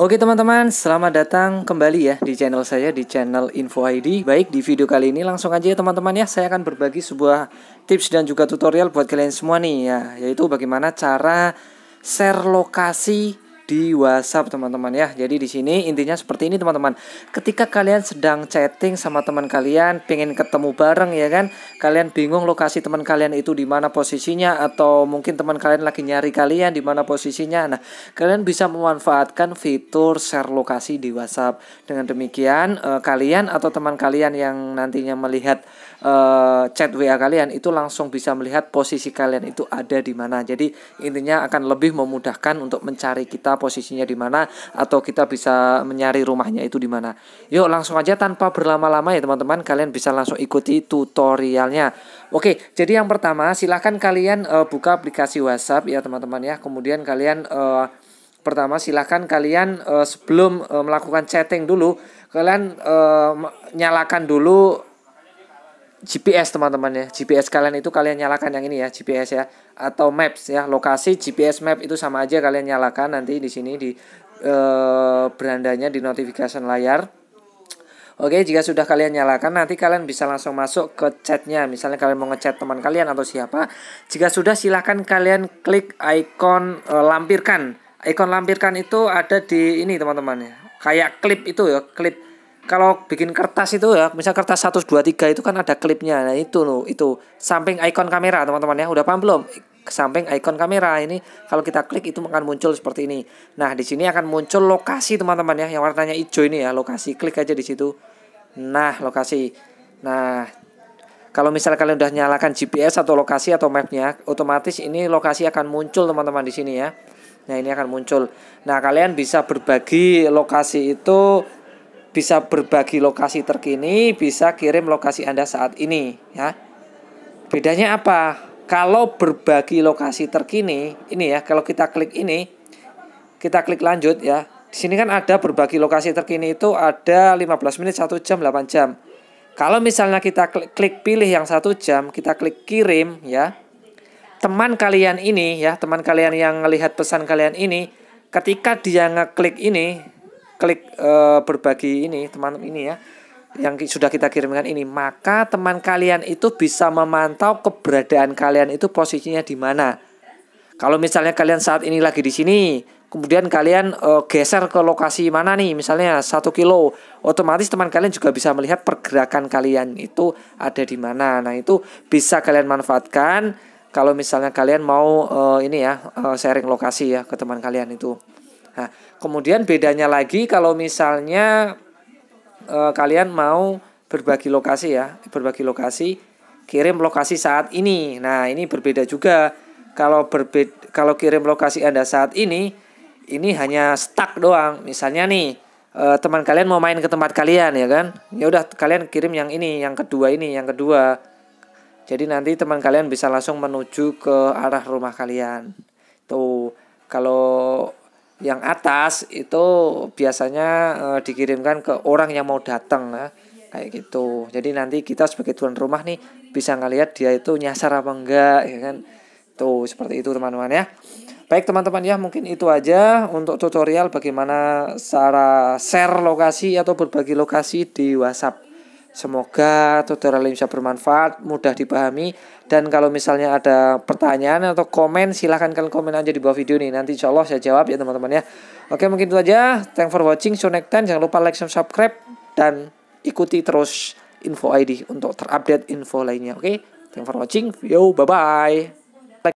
Oke teman-teman, selamat datang kembali ya di channel saya di channel Info ID. Baik, di video kali ini langsung aja ya teman-teman ya, saya akan berbagi sebuah tips dan juga tutorial buat kalian semua nih ya, yaitu bagaimana cara share lokasi di WhatsApp teman-teman ya. Jadi di sini intinya seperti ini teman-teman. Ketika kalian sedang chatting sama teman kalian, pengen ketemu bareng ya kan? Kalian bingung lokasi teman kalian itu di mana posisinya atau mungkin teman kalian lagi nyari kalian di mana posisinya. Nah, kalian bisa memanfaatkan fitur share lokasi di WhatsApp. Dengan demikian eh, kalian atau teman kalian yang nantinya melihat eh, chat WA kalian itu langsung bisa melihat posisi kalian itu ada di mana. Jadi intinya akan lebih memudahkan untuk mencari kita posisinya di mana atau kita bisa mencari rumahnya itu di mana. Yuk langsung aja tanpa berlama-lama ya teman-teman, kalian bisa langsung ikuti tutorialnya. Oke, jadi yang pertama silahkan kalian uh, buka aplikasi WhatsApp ya teman-teman ya. Kemudian kalian uh, pertama silahkan kalian uh, sebelum uh, melakukan chatting dulu, kalian uh, nyalakan dulu GPS teman-teman ya. GPS kalian itu kalian nyalakan yang ini ya, GPS ya atau Maps ya, lokasi GPS Map itu sama aja kalian nyalakan nanti di sini di e, berandanya di notification layar. Oke, jika sudah kalian nyalakan nanti kalian bisa langsung masuk ke chatnya Misalnya kalian mau ngechat teman kalian atau siapa Jika sudah silahkan kalian klik icon e, lampirkan Icon lampirkan itu ada di ini teman-teman ya Kayak klip itu ya, klip kalau bikin kertas itu ya, misal kertas 123 itu kan ada klipnya. Nah, itu loh, itu samping ikon kamera, teman-teman ya. Udah paham belum? Samping ikon kamera ini kalau kita klik itu akan muncul seperti ini. Nah, di sini akan muncul lokasi, teman-teman ya, yang warnanya hijau ini ya, lokasi. Klik aja di situ. Nah, lokasi. Nah, kalau misal kalian udah nyalakan GPS atau lokasi atau mapnya, otomatis ini lokasi akan muncul, teman-teman di sini ya. Nah, ini akan muncul. Nah, kalian bisa berbagi lokasi itu bisa berbagi lokasi terkini, bisa kirim lokasi Anda saat ini, ya. Bedanya apa? Kalau berbagi lokasi terkini, ini ya, kalau kita klik ini, kita klik lanjut ya. Di sini kan ada berbagi lokasi terkini itu ada 15 menit, 1 jam, 8 jam. Kalau misalnya kita klik, klik pilih yang satu jam, kita klik kirim ya. Teman kalian ini ya, teman kalian yang melihat pesan kalian ini, ketika dia ngeklik ini, klik uh, berbagi ini teman ini ya yang sudah kita kirimkan ini maka teman kalian itu bisa memantau keberadaan kalian itu posisinya di mana kalau misalnya kalian saat ini lagi di sini kemudian kalian uh, geser ke lokasi mana nih misalnya satu kilo otomatis teman kalian juga bisa melihat pergerakan kalian itu ada di mana nah itu bisa kalian manfaatkan kalau misalnya kalian mau uh, ini ya uh, sharing lokasi ya ke teman kalian itu Nah, kemudian bedanya lagi kalau misalnya e, kalian mau berbagi lokasi ya, berbagi lokasi, kirim lokasi saat ini. Nah, ini berbeda juga. Kalau berbeda, kalau kirim lokasi Anda saat ini, ini hanya stuck doang. Misalnya nih, e, teman kalian mau main ke tempat kalian ya kan? Ya udah kalian kirim yang ini, yang kedua ini, yang kedua. Jadi nanti teman kalian bisa langsung menuju ke arah rumah kalian. Tuh, kalau yang atas itu biasanya uh, dikirimkan ke orang yang mau datang nah, kayak gitu jadi nanti kita sebagai tuan rumah nih bisa ngelihat dia itu nyasar apa enggak ya kan tuh seperti itu teman-teman ya baik teman-teman ya mungkin itu aja untuk tutorial bagaimana cara share lokasi atau berbagi lokasi di WhatsApp Semoga tutorial ini bisa bermanfaat, mudah dipahami dan kalau misalnya ada pertanyaan atau komen silahkan kalian komen aja di bawah video ini. Nanti insya Allah saya jawab ya teman-teman ya. Oke mungkin itu aja. Thank for watching. So next time jangan lupa like, subscribe dan ikuti terus info ID untuk terupdate info lainnya. Oke. thank for watching. Yo bye bye.